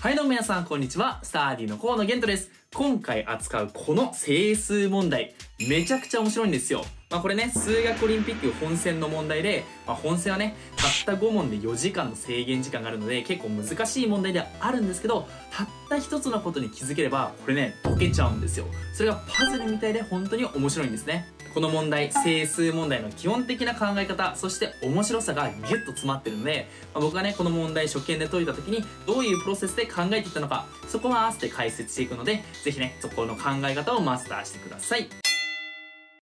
はいどうも皆さん、こんにちは。スターディの河野玄斗です。今回扱うこの整数問題、めちゃくちゃ面白いんですよ。まあこれね、数学オリンピック本戦の問題で、まあ、本戦はね、たった5問で4時間の制限時間があるので、結構難しい問題ではあるんですけど、たった一つのことに気づければ、これね、解けちゃうんですよ。それがパズルみたいで本当に面白いんですね。この問題整数問題の基本的な考え方そして面白さがギュッと詰まってるので、まあ、僕がねこの問題初見で解いた時にどういうプロセスで考えていったのかそこは合わせて解説していくので是非ねそこの考え方をマスターしてください。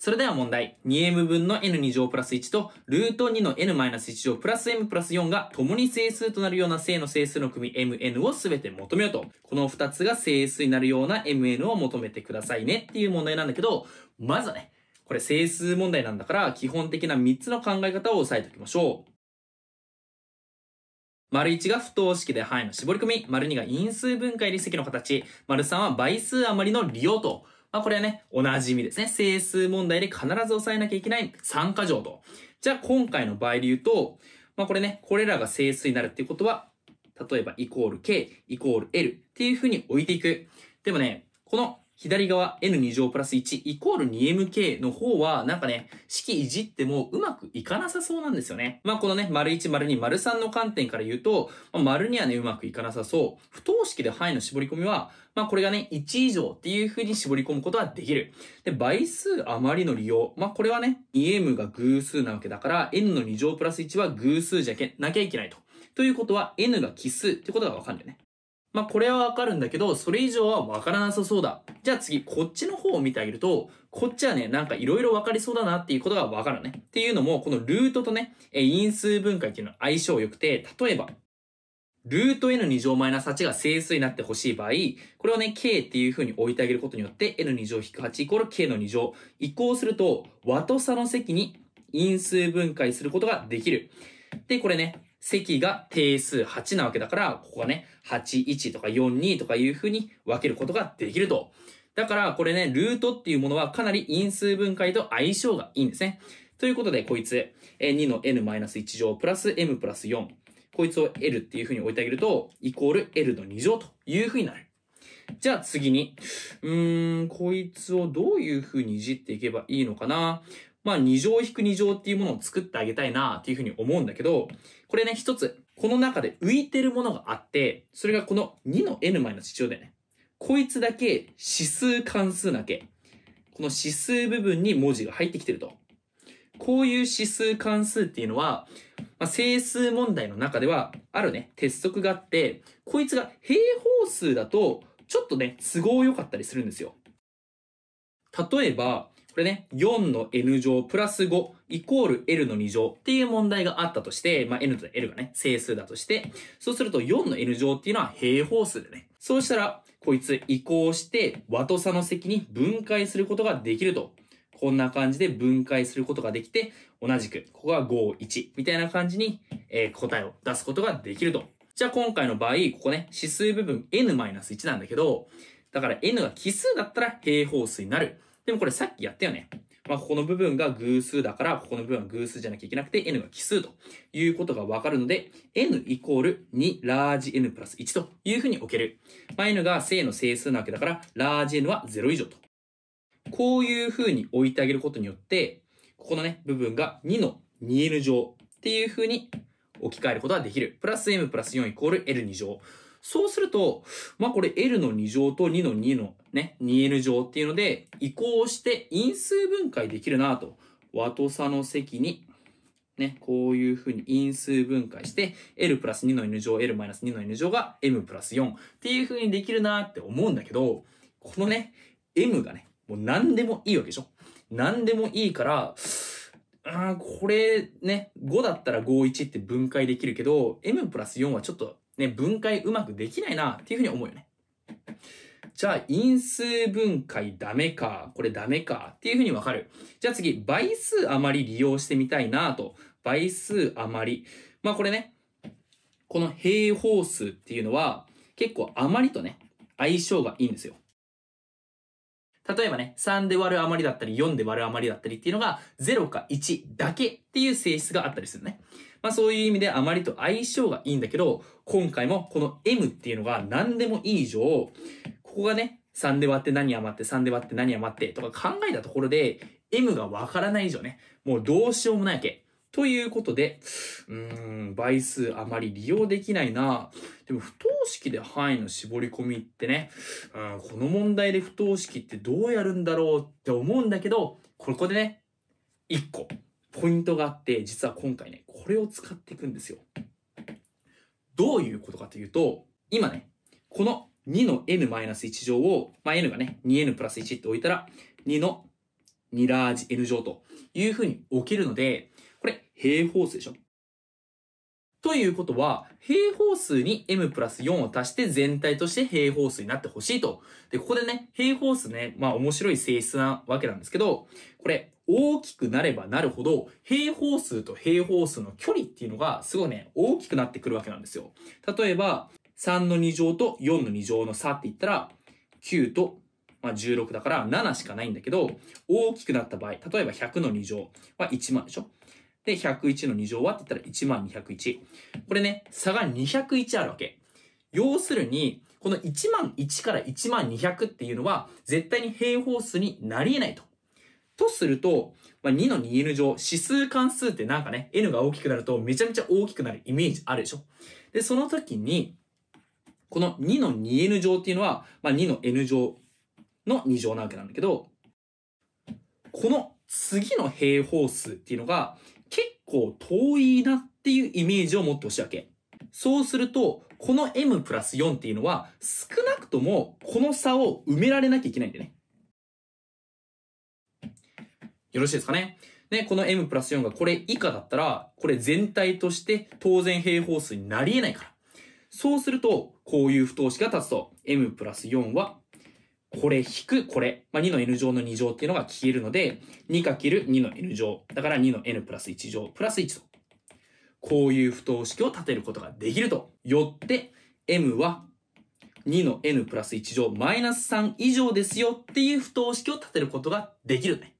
それでは問題。2m 分の n2 乗プラス1と、ルート2の n-1 乗プラス m プラス4が共に整数となるような正の整数の組 mn をすべて求めようと。この2つが整数になるような mn を求めてくださいねっていう問題なんだけど、まずはね、これ整数問題なんだから基本的な3つの考え方を押さえておきましょう。丸1が不等式で範囲の絞り込み、丸2が因数分解離積の形、丸3は倍数余りの利用と、まあこれはね、おなじみですね。整数問題で必ず押さえなきゃいけない3加条と。じゃあ今回の場合で言うと、まあこれね、これらが整数になるっていうことは、例えばイコール k、イコール l っていう風に置いていく。でもね、この左側 n2 乗プラス1イコール 2mk の方は、なんかね、式いじってもうまくいかなさそうなんですよね。まあこのね、丸1、丸2、丸3の観点から言うと、まあ、丸にはね、うまくいかなさそう。不等式で範囲の絞り込みは、まあこれがね、1以上っていう風に絞り込むことはできる。で、倍数余りの利用。まあこれはね、2m が偶数なわけだから、n の2乗プラス1は偶数じゃなきゃいけないと。ということは、n が奇数ってことがわかるよね。まあ、これはわかるんだけど、それ以上はわからなさそうだ。じゃあ次、こっちの方を見てあげると、こっちはね、なんかいろいろわかりそうだなっていうことがわかるね。っていうのも、このルートとね、因数分解っていうのは相性良くて、例えば、ルート n2 乗マイナス8が整数になってほしい場合、これをね、k っていう風に置いてあげることによって、n2 乗引く8イコール k の2乗。移行すると、和と差の積に因数分解することができる。で、これね、積が定数8なわけだから、ここがね、81とか42とかいう風に分けることができると。だからこれね、ルートっていうものはかなり因数分解と相性がいいんですね。ということで、こいつ、2の n-1 乗プラス m プラス4。こいつを L っていう風に置いてあげると、イコール L の2乗という風になる。じゃあ次に、うーん、こいつをどういう風にいじっていけばいいのかなまあ2乗引く2乗っていうものを作ってあげたいなっていうふうに思うんだけど、これね、一つ、この中で浮いてるものがあって、それがこの2の n マイナス1ね。こいつだけ指数関数だけ。この指数部分に文字が入ってきてると。こういう指数関数っていうのは、まあ、整数問題の中ではあるね、鉄則があって、こいつが平方数だと、ちょっとね、都合良かったりするんですよ。例えば、これね、4の n 乗プラス5イコール l の2乗っていう問題があったとして、まあ、n と l がね、整数だとして、そうすると4の n 乗っていうのは平方数でね。そうしたら、こいつ移行して、和と差の積に分解することができると。こんな感じで分解することができて、同じく、ここが5、1みたいな感じに、えー、答えを出すことができると。じゃあ今回の場合、ここね、指数部分 n-1 なんだけど、だから n が奇数だったら平方数になる。でもこれさっきやったよね。まあ、ここの部分が偶数だから、ここの部分は偶数じゃなきゃいけなくて、n が奇数ということがわかるので、n イコール2ラージ n プラス1というふうに置ける。まあ、n が正の整数なわけだから、ラージ n は0以上と。こういうふうに置いてあげることによって、ここのね、部分が2の 2n 乗っていうふうに置き換えることができる。プラス m プラス4イコール l2 乗。そうすると、まあ、これ L の2乗と2の2のね、2 n 乗っていうので、移行して因数分解できるなと。和と差の積に、ね、こういうふうに因数分解して、L プラス2の N 乗、L マイナス2の N 乗が M プラス4っていうふうにできるなって思うんだけど、このね、M がね、もう何でもいいわけでしょ何でもいいから、あこれね、5だったら51って分解できるけど、M プラス4はちょっとね、分解うまくできないなっていうふうに思うよね。じゃあ、因数分解ダメか、これダメかっていうふうにわかる。じゃあ次、倍数あまり利用してみたいなと。倍数あまり。まあこれね、この平方数っていうのは結構あまりとね、相性がいいんですよ。例えばね、3で割る余りだったり、4で割る余りだったりっていうのが、0か1だけっていう性質があったりするね。まあそういう意味で余りと相性がいいんだけど、今回もこの M っていうのが何でもいい以上、ここがね、3で割って何余って、3で割って何余ってとか考えたところで、M がわからない以上ね、もうどうしようもないわけ。ということで、うーん、倍数あまり利用できないなでも不等式で範囲の絞り込みってね、うん、この問題で不等式ってどうやるんだろうって思うんだけど、ここでね、1個、ポイントがあって、実は今回ね、これを使っていくんですよ。どういうことかというと、今ね、この2の n-1 乗を、まあ、n がね、2n プラス1って置いたら、2の2ラージ n 乗というふうに置けるので、これ平方数でしょ。ということは、平方数に m プラス4を足して全体として平方数になってほしいと。で、ここでね、平方数ね、まあ面白い性質なわけなんですけど、これ、大きくなればなるほど、平方数と平方数の距離っていうのが、すごいね、大きくなってくるわけなんですよ。例えば、3の2乗と4の2乗の差って言ったら、9と、まあ、16だから7しかないんだけど、大きくなった場合、例えば100の2乗は1万でしょ。で、101の2乗はって言ったら1201。これね、差が201あるわけ。要するに、この1万1から1万200っていうのは、絶対に平方数になり得ないと。とすると、まあ、2の 2n 乗、指数関数ってなんかね、n が大きくなるとめちゃめちゃ大きくなるイメージあるでしょ。で、その時に、この2の 2n 乗っていうのは、まあ、2の n 乗の2乗なわけなんだけど、この次の平方数っていうのが、構遠いなっていうイメージを持ってほしいわけ。そうすると、この m プラス4っていうのは、少なくともこの差を埋められなきゃいけないんでね。よろしいですかね。ね、この m プラス4がこれ以下だったら、これ全体として当然平方数になり得ないから。そうすると、こういう不等式が立つと、m プラス4はこれ引くこれ、まあ、2の n 乗の2乗っていうのが消えるので、2×2 の n 乗。だから2の n プラス1乗プラス1と。こういう不等式を立てることができると。よって、m は2の n プラス1乗マイナス3以上ですよっていう不等式を立てることができるね。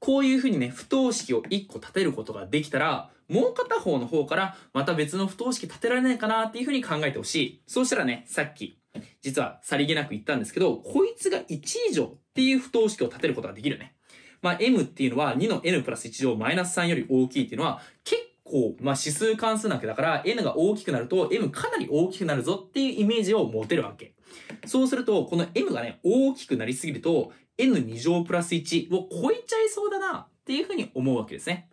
こういうふうにね、不等式を1個立てることができたら、もう片方の方からまた別の不等式立てられないかなっていうふうに考えてほしい。そうしたらね、さっき、実はさりげなく言ったんですけど、こいつが1以上っていう不等式を立てることができるね。まあ、m っていうのは2の n プラス1乗マイナス3より大きいっていうのは、結構、まあ、指数関数なわけだから、n が大きくなると m かなり大きくなるぞっていうイメージを持てるわけ。そうすると、この m がね、大きくなりすぎると、n2 乗プラス1を超えちゃいそうだなっていうふうに思うわけですね。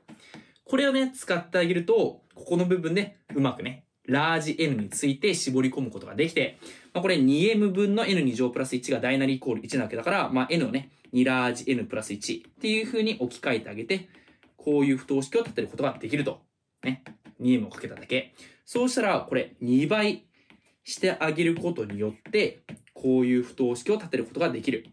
これをね、使ってあげると、ここの部分でうまくね、ラージ N について絞り込むことができて、まあ、これ 2m 分の n2 乗プラス1が大なりイコール1なわけだから、まあ、n をね、2ラージ n プラス1っていう風に置き換えてあげて、こういう不等式を立てることができると。ね。2m をかけただけ。そうしたら、これ2倍してあげることによって、こういう不等式を立てることができる。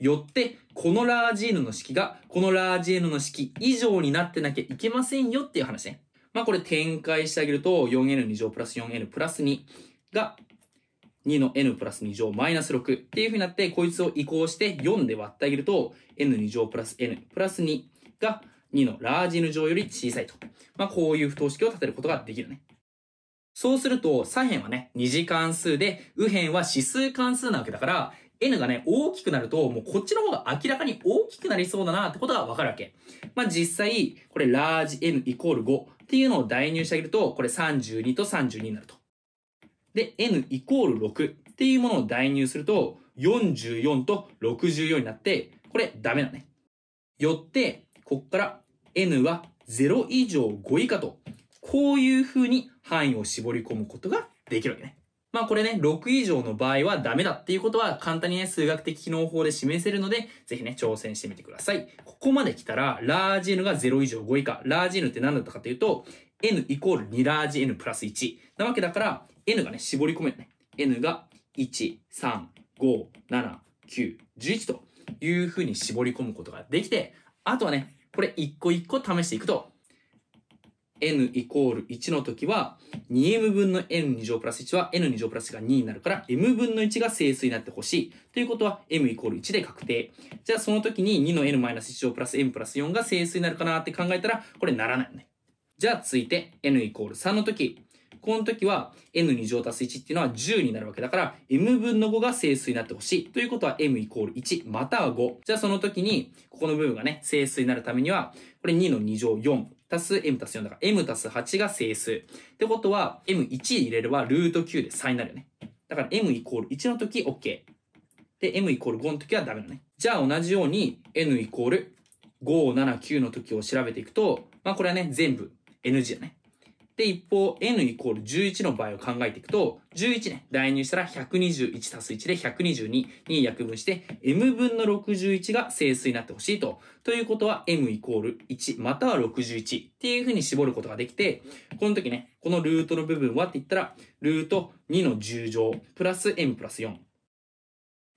よって、このラージーヌの式が、このラージーヌの式以上になってなきゃいけませんよっていう話ね。まあこれ展開してあげると、4n2 乗プラス 4n プラス2が、2の n プラス2乗マイナス6っていう風になって、こいつを移行して4で割ってあげると、n2 乗プラス n プラス2が2のラージーヌ乗より小さいと。まあこういう不等式を立てることができるね。そうすると、左辺はね、二次関数で、右辺は指数関数なわけだから、n がね、大きくなると、もうこっちの方が明らかに大きくなりそうだなってことがわかるわけ。まあ、実際、これ、ラージ n イコール5っていうのを代入してあげると、これ32と32になると。で、n イコール6っていうものを代入すると、44と64になって、これダメだね。よって、こっから n は0以上5以下と、こういう風に範囲を絞り込むことができるわけね。まあこれね、6以上の場合はダメだっていうことは簡単にね、数学的機能法で示せるので、ぜひね、挑戦してみてください。ここまで来たら、ラージ N が0以上5以下。ラージ N って何だったかというと、N イコール2ラージ N プラス1。なわけだから、N がね、絞り込めるね。N が1、3、5、7、9、11というふうに絞り込むことができて、あとはね、これ一個一個試していくと、n イコール1の時は、2m 分の n2 乗プラス1は n2 乗プラスが2になるから、m 分の1が整数になってほしい。ということは、m イコール1で確定。じゃあその時に2の n マイナス1乗プラス m プラス4が整数になるかなって考えたら、これならないよね。じゃあ続いて、n イコール3の時。この時は n2 乗足す1っていうのは10になるわけだから m 分の5が整数になってほしい。ということは m イコール1または5。じゃあその時にここの部分がね、整数になるためにはこれ2の2乗4足す m 足す4だから m 足す8が整数。ってことは、m1 入れればルート9で3になるよね。だから m イコール1の時 OK。で、m イコール5の時はダメだね。じゃあ同じように n イコール579の時を調べていくと、まあこれはね、全部 NG だね。で、一方、n イコール11の場合を考えていくと、11ね、代入したら121す1で122に約分して、m 分の61が整数になってほしいと。ということは、m イコール1または61っていうふうに絞ることができて、この時ね、このルートの部分はって言ったら、ルート2の10乗プラス m プラス4。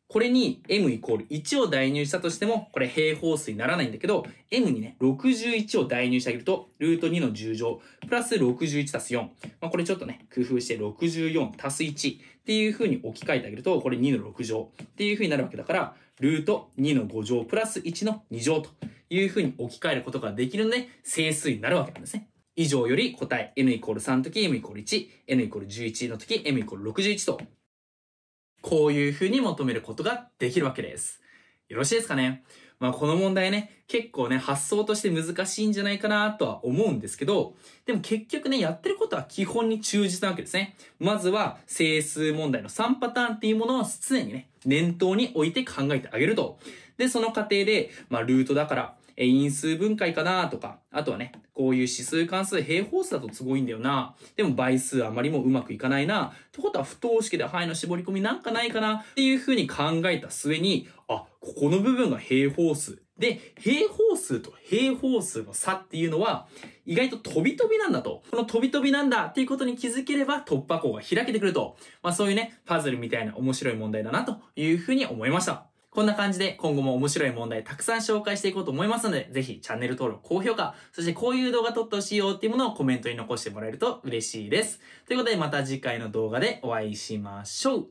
これに m イコール1を代入したとしても、これ平方数にならないんだけど、m にね、61を代入してあげると、ルート2の10乗、プラス61足す4。まあ、これちょっとね、工夫して64足す1っていう風に置き換えてあげると、これ2の6乗っていう風になるわけだから、ルート2の5乗プラス1の2乗という風に置き換えることができるので、整数になるわけなんですね。以上より答え n イコール3の時 m イコール1、n イコール11の時 m イコール61とこういうふうに求めることができるわけです。よろしいですかねまあこの問題ね、結構ね、発想として難しいんじゃないかなとは思うんですけど、でも結局ね、やってることは基本に忠実なわけですね。まずは整数問題の3パターンっていうものを常にね、念頭に置いて考えてあげると。で、その過程で、まあルートだから、え因数分解かなとか、あとはね、こういう指数関数平方数だと都合いいんだよな。でも倍数あまりもうまくいかないな。ってことは不等式で範囲の絞り込みなんかないかなっていうふうに考えた末に、あ、ここの部分が平方数。で、平方数と平方数の差っていうのは、意外と飛び飛びなんだと。この飛び飛びなんだっていうことに気づければ突破口が開けてくると。まあそういうね、パズルみたいな面白い問題だなというふうに思いました。こんな感じで今後も面白い問題たくさん紹介していこうと思いますので、ぜひチャンネル登録、高評価、そしてこういう動画撮ってほしいよっていうものをコメントに残してもらえると嬉しいです。ということでまた次回の動画でお会いしましょう。